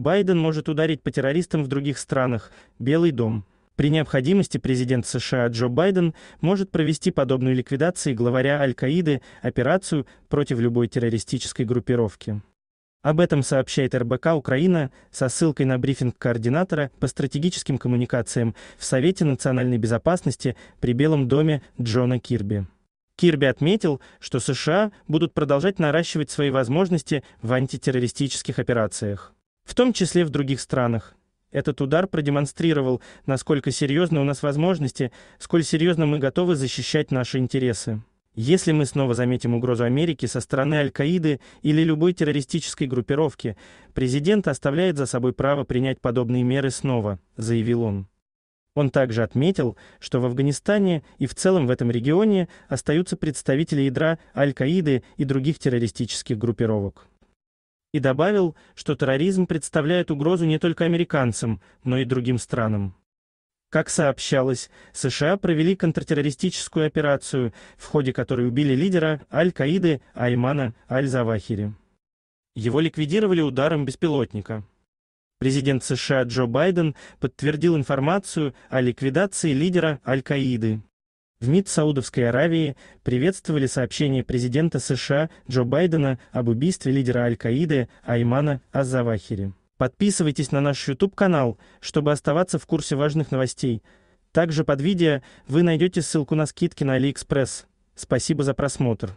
Байден может ударить по террористам в других странах. Белый дом. При необходимости президент США Джо Байден может провести подобную ликвидацию главаря Аль-Каиды операцию против любой террористической группировки. Об этом сообщает РБК Украина со ссылкой на брифинг координатора по стратегическим коммуникациям в Совете национальной безопасности при Белом доме Джона Кирби. Кирби отметил, что США будут продолжать наращивать свои возможности в антитеррористических операциях в том числе в других странах. Этот удар продемонстрировал, насколько серьезны у нас возможности, сколь серьезно мы готовы защищать наши интересы. Если мы снова заметим угрозу Америке со стороны Аль-Каиды или любой террористической группировки, президент оставляет за собой право принять подобные меры снова, заявил он. Он также отметил, что в Афганистане и в целом в этом регионе остаются представители ядра Аль-Каиды и других террористических группировок и добавил, что терроризм представляет угрозу не только американцам, но и другим странам. Как сообщалось, США провели контртеррористическую операцию, в ходе которой убили лидера Аль-Каиды Аймана Аль-Завахири. Его ликвидировали ударом беспилотника. Президент США Джо Байден подтвердил информацию о ликвидации лидера Аль-Каиды. В МИД Саудовской Аравии приветствовали сообщение президента США Джо Байдена об убийстве лидера Аль-Каиды Аймана Азавахири. Подписывайтесь на наш YouTube-канал, чтобы оставаться в курсе важных новостей. Также под видео вы найдете ссылку на скидки на AliExpress. Спасибо за просмотр.